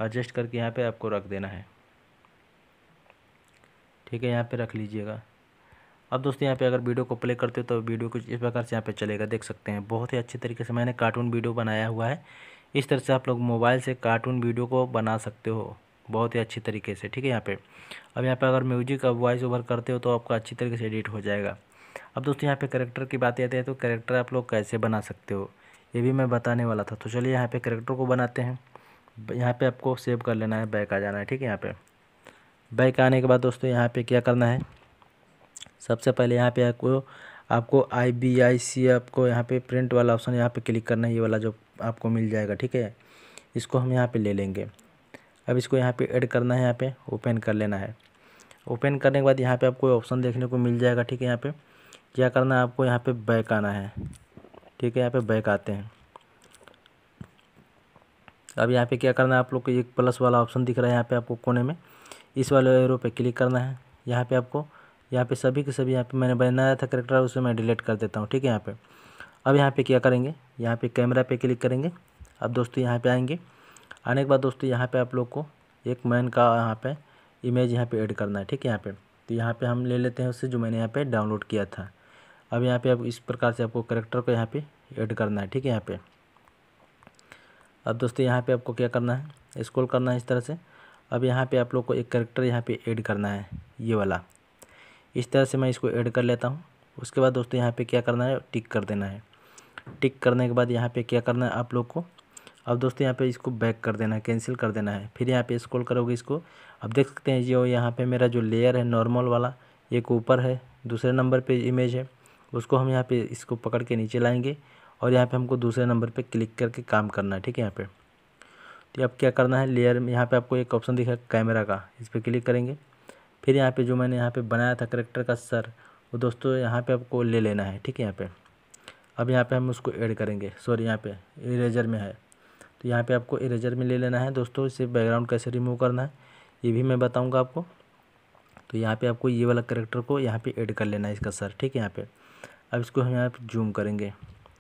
एडजस्ट करके यहाँ पे आपको रख देना है ठीक है यहाँ पे रख लीजिएगा अब दोस्तों यहाँ पे अगर वीडियो को प्ले करते हो तो वीडियो कुछ इस प्रकार से यहाँ पे चलेगा देख सकते हैं बहुत ही अच्छे तरीके से मैंने कार्टून वीडियो बनाया हुआ है इस तरह से आप लोग मोबाइल से कार्टून वीडियो को बना सकते हो बहुत ही अच्छी तरीके से ठीक है यहाँ पर अब यहाँ पर अगर म्यूजिक अब वॉइस ओवर करते हो तो आपका अच्छी तरीके से एडिट हो जाएगा अब दोस्तों यहाँ पर करेक्टर की बात आती है तो करेक्टर आप लोग कैसे बना सकते हो ये भी मैं बताने वाला था तो चलिए यहाँ पर करेक्टर को बनाते हैं यहाँ पे आपको सेव कर लेना है बैक आ जाना है ठीक है यहाँ पे बैक आने के बाद दोस्तों यहाँ पे क्या करना है सबसे पहले यहाँ पे आपको आपको आई बी आई सी आपको यहाँ पे प्रिंट वाला ऑप्शन यहाँ पे क्लिक करना है ये वाला जो आपको मिल जाएगा ठीक है इसको हम यहाँ पे ले लेंगे अब इसको यहाँ पे ऐड करना है यहाँ पे ओपन कर लेना है ओपन करने के बाद यहाँ पे आपको ऑप्शन देखने को मिल जाएगा ठीक है यहाँ पे क्या करना है आपको यहाँ पे बैक आना है ठीक है यहाँ पे बैक आते हैं अब यहाँ पे क्या करना है आप लोग को एक प्लस वाला ऑप्शन दिख रहा है यहाँ पे आपको कोने में इस वाले एरो पे क्लिक करना है यहाँ पे आपको यहाँ पे सभी के सभी यहाँ पे मैंने बनाया था करेक्टर उसे मैं डिलीट कर देता हूँ ठीक है यहाँ पे अब यहाँ पे क्या करेंगे यहाँ पे कैमरा पे क्लिक करेंगे अब दोस्तों यहाँ पे आएंगे आने के बाद दोस्तों यहाँ पे आप लोग को एक मैन का यहाँ पे इमेज यहाँ पे ऐड करना है ठीक है यहाँ पे तो यहाँ पे हम ले लेते हैं उससे जो मैंने यहाँ पे डाउनलोड किया था अब यहाँ पे आप इस प्रकार से आपको करेक्टर को यहाँ पे ऐड करना है ठीक है यहाँ पे अब दोस्तों यहाँ पे आपको क्या करना है स्क्रोल करना है इस तरह से अब यहाँ पे आप लोग को एक करेक्टर यहाँ पे ऐड करना है ये वाला इस तरह से मैं इसको ऐड कर लेता हूँ उसके बाद दोस्तों यहाँ पे क्या करना है टिक कर देना है टिक करने के बाद यहाँ पे क्या करना है आप लोग को अब दोस्तों यहाँ पे इसको बैक कर देना है कैंसिल कर देना है फिर यहाँ पे स्क्रॉल करोगे इसको अब देख सकते हैं जो यहाँ पे मेरा जो लेयर है नॉर्मल वाला एक ऊपर है दूसरे नंबर पे इमेज है उसको हम यहाँ पे इसको पकड़ के नीचे लाएंगे और यहाँ पे हमको दूसरे नंबर पे क्लिक करके काम करना है ठीक है यहाँ पे तो अब क्या करना है लेयर में यहाँ पे आपको एक ऑप्शन दिखा कैमरा का इस पर क्लिक करेंगे फिर यहाँ पे जो मैंने यहाँ पे बनाया था करेक्टर का सर वो दोस्तों यहाँ पे आपको ले लेना है ठीक है यहाँ पे अब यहाँ पे हम उसको ऐड करेंगे सॉरी यहाँ पे इरेजर में है तो यहाँ पे आपको इरेजर में ले लेना है दोस्तों इसे बैकग्राउंड कैसे रिमूव करना है ये भी मैं बताऊँगा आपको तो यहाँ पर आपको ये वाला करेक्टर को यहाँ पर एड कर लेना है इसका सर ठीक है यहाँ पर अब इसको हम यहाँ पर जूम करेंगे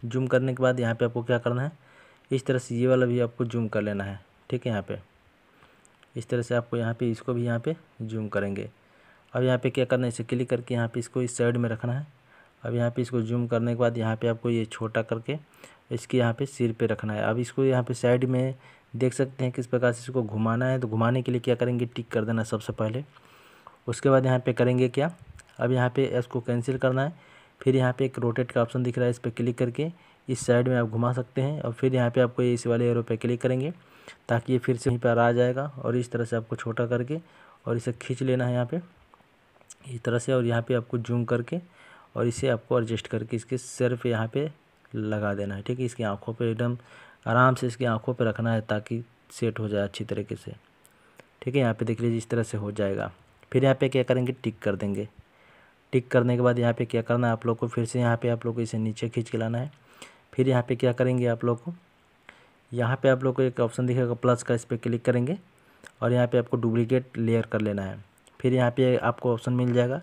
जूम करने के बाद यहाँ पर आपको क्या करना है इस तरह से ये वाला भी आपको जूम कर लेना है ठीक है यहाँ पे इस तरह से आपको यहाँ पे इसको भी यहाँ पे जूम करेंगे अब यहाँ पे क्या करना है इसे क्लिक करके यहाँ पे इसको इस साइड में रखना है अब यहाँ पे इसको जूम करने के बाद यहाँ पे आपको ये छोटा करके इसके यहाँ पे सिर पे रखना है अब इसको यहाँ पे साइड में देख सकते हैं किस प्रकार से इसको घुमाना है तो घुमाने के लिए क्या करेंगे टिक कर देना सबसे पहले उसके बाद यहाँ पर करेंगे क्या अब यहाँ पर इसको कैंसिल करना है फिर यहाँ पर एक रोटेट का ऑप्शन दिख रहा है इस पर क्लिक करके इस साइड में आप घुमा सकते हैं और फिर यहाँ पे आपको इस वाले एरो पे क्लिक करेंगे ताकि ये फिर से यहीं पर आ जाएगा और इस तरह से आपको छोटा करके और इसे खींच लेना है यहाँ पे इस तरह से और यहाँ पे आपको जूम करके और इसे आपको एडजस्ट करके इसके सिर पे यहाँ पे लगा देना है ठीक है इसकी आँखों पर एकदम आराम से इसकी आँखों पर रखना है ताकि सेट हो जाए अच्छी तरीके से ठीक है यहाँ पर देख लीजिए इस तरह से हो जाएगा फिर यहाँ पर क्या करेंगे टिक कर देंगे टिक करने के बाद यहाँ पे क्या करना है आप लोग को फिर से यहाँ पे आप लोग को इसे नीचे खींच के लाना है फिर यहाँ पे क्या करेंगे आप लोग को यहाँ पे आप लोग को एक ऑप्शन दिखेगा प्लस का इस पर क्लिक करेंगे और यहाँ पे आपको डुप्लीकेट लेयर कर लेना है फिर यहाँ पे आपको ऑप्शन मिल जाएगा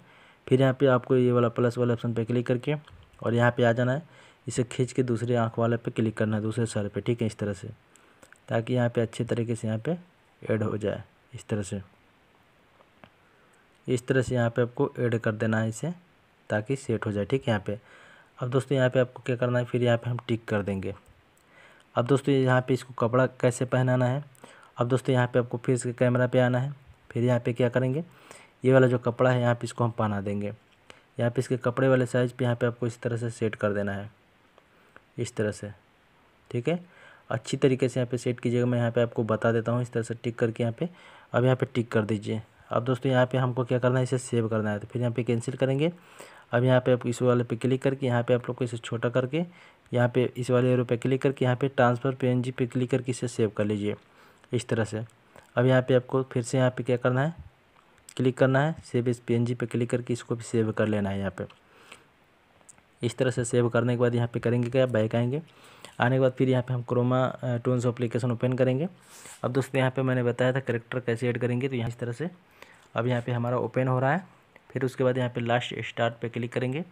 फिर यहाँ पे आपको ये वाला प्लस वाले ऑप्शन पे क्लिक करके और यहाँ पे आ जाना है इसे खींच के दूसरे आँख वाले पे क्लिक करना है दूसरे सर पे ठीक है इस तरह से ताकि यहाँ पर अच्छे तरीके से यहाँ पर एड हो जाए इस तरह से इस तरह से यहाँ पर आपको एड कर देना है इसे ताकि सेट हो जाए ठीक है यहाँ पर अब दोस्तों यहाँ पे आपको क्या करना है फिर यहाँ पे हम टिक कर देंगे अब दोस्तों यहाँ पे इसको कपड़ा कैसे पहनाना है अब दोस्तों यहाँ पे आपको फिर इसके कैमरा पे आना है फिर यहाँ पे क्या करेंगे ये वाला जो कपड़ा है यहाँ पे इसको हम पहना देंगे यहाँ पे इसके कपड़े वाले साइज़ पे यहाँ पे आपको इस तरह से सेट कर देना है इस तरह से ठीक है अच्छी तरीके से यहाँ पर सेट कीजिएगा मैं यहाँ पर आपको बता देता हूँ इस तरह से टिक करके यहाँ पे अब यहाँ पे टिक कर दीजिए अब दोस्तों यहाँ पे हमको क्या करना है इसे सेव करना है तो फिर यहाँ पे कैंसिल करेंगे अब यहाँ पे आप इस वाले पे क्लिक करके यहाँ पे आप लोग को इसे छोटा करके यहाँ पे इस वाले एरो पे क्लिक करके यहाँ पे ट्रांसफ़र पी पे क्लिक करके इसे सेव कर लीजिए इस तरह से अब यहाँ पे आपको फिर से यहाँ पे क्या करना है क्लिक करना है सेव इस पी पे क्लिक करके इसको भी सेव कर लेना है यहाँ पर इस तरह से सेव करने के बाद यहाँ पे करेंगे क्या बैक आएंगे आने के बाद फिर यहाँ पे हम क्रोमा टोन्स एप्लीकेशन ओपन करेंगे अब दोस्तों यहाँ पे मैंने बताया था करेक्टर कैसे ऐड करेंगे तो यहाँ इस तरह से अब यहाँ पे हमारा ओपन हो रहा है फिर उसके बाद यहाँ पे लास्ट स्टार्ट पे क्लिक करेंगे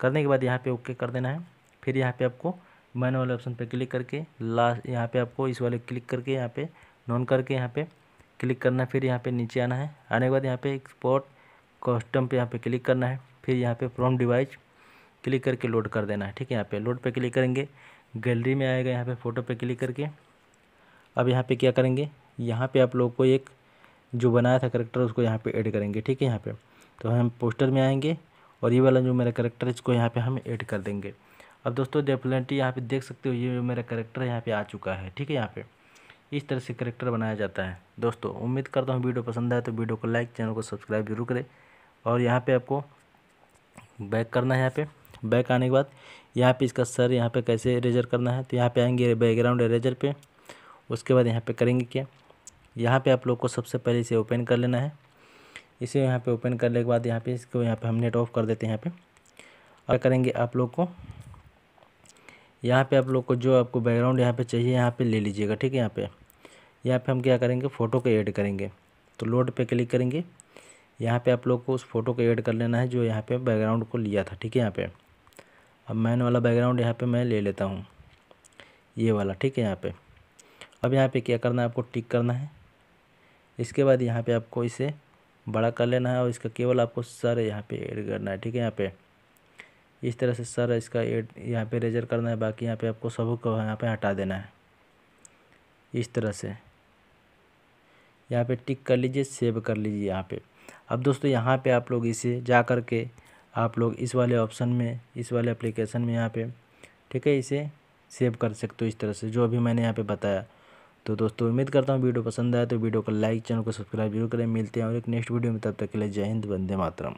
करने के बाद यहाँ पे ओके कर देना है फिर यहाँ पे आपको मैन वाले ऑप्शन पे क्लिक करके लास्ट यहाँ पे आपको इस वाले क्लिक करके यहाँ पे नॉन करके यहाँ पे क्लिक करना है फिर यहाँ पे नीचे आना है आने के बाद यहाँ पे एक्सपोर्ट कस्टम पे यहाँ पे क्लिक करना है फिर यहाँ पे फ्रॉम डिवाइस क्लिक करके लोड कर देना है ठीक है यहाँ पे लोड पे क्लिक करेंगे गैलरी में आएगा यहाँ पे फ़ोटो पे क्लिक करके अब यहाँ पे क्या करेंगे यहाँ पे आप लोग को एक जो बनाया था करेक्टर उसको यहाँ पे ऐड करेंगे ठीक है यहाँ पे तो हम पोस्टर में आएंगे और ये वाला जो मेरा करेक्टर है इसको यहाँ पे हम ऐड कर देंगे अब दोस्तों डेफिनेटली यहाँ पे देख सकते हो ये जो मेरा करेक्टर यहाँ पे आ चुका है ठीक है यहाँ पे इस तरह से करेक्टर बनाया जाता है दोस्तों उम्मीद करता हूँ वीडियो पसंद आए तो वीडियो को लाइक चैनल को सब्सक्राइब जरूर करें और यहाँ पर आपको बैक करना है यहाँ पर बैक आने के बाद यहाँ पर इसका सर यहाँ पर कैसे इरेजर करना है तो यहाँ पर आएंगे बैकग्राउंड इरेजर पर उसके बाद यहाँ पर करेंगे क्या यहाँ पे आप लोग को सबसे पहले इसे ओपन कर लेना है इसे यहाँ पे ओपन करने के बाद यहाँ पे इसको यहाँ पे हम नेट ऑफ कर देते हैं यहाँ पे और करेंगे आप लोग को यहाँ पे आप लोग को जो आपको बैकग्राउंड यहाँ पे चाहिए यहाँ पे ले लीजिएगा ठीक है यहाँ पे यहाँ पे हम क्या करेंगे फ़ोटो को ऐड करेंगे तो लोड पे क्लिक करेंगे यहाँ पे आप लोग को उस फ़ोटो को ऐड कर लेना है जो यहाँ पर बैकग्राउंड को लिया था ठीक है यहाँ पर अब मैन वाला बैकग्राउंड यहाँ पर मैं ले लेता हूँ ये वाला ठीक है यहाँ पर अब यहाँ पर क्या करना है आपको टिक करना है इसके बाद यहाँ पर आपको इसे बड़ा कर लेना है और इसका केवल आपको सर यहाँ पे ऐड करना है ठीक है यहाँ पे इस तरह से सर इसका एड यहाँ पे रेजर करना है बाकी यहाँ पे आपको सबों को यहाँ पे हटा देना है इस तरह से यहाँ पे टिक कर लीजिए सेव कर लीजिए यहाँ पे अब दोस्तों यहाँ पे आप लोग इसे जा कर के आप लोग इस वाले ऑप्शन में इस वाले अप्लीकेशन में यहाँ पे ठीक है इसे सेव कर सकते हो इस तरह से जो अभी मैंने यहाँ पर बताया तो दोस्तों उम्मीद करता हूँ वीडियो पसंद आए तो वीडियो को लाइक चैनल को सब्सक्राइब जरूर करें मिलते हैं और एक नेक्स्ट वीडियो में तब तक के लिए जय हिंद वंदे मातरम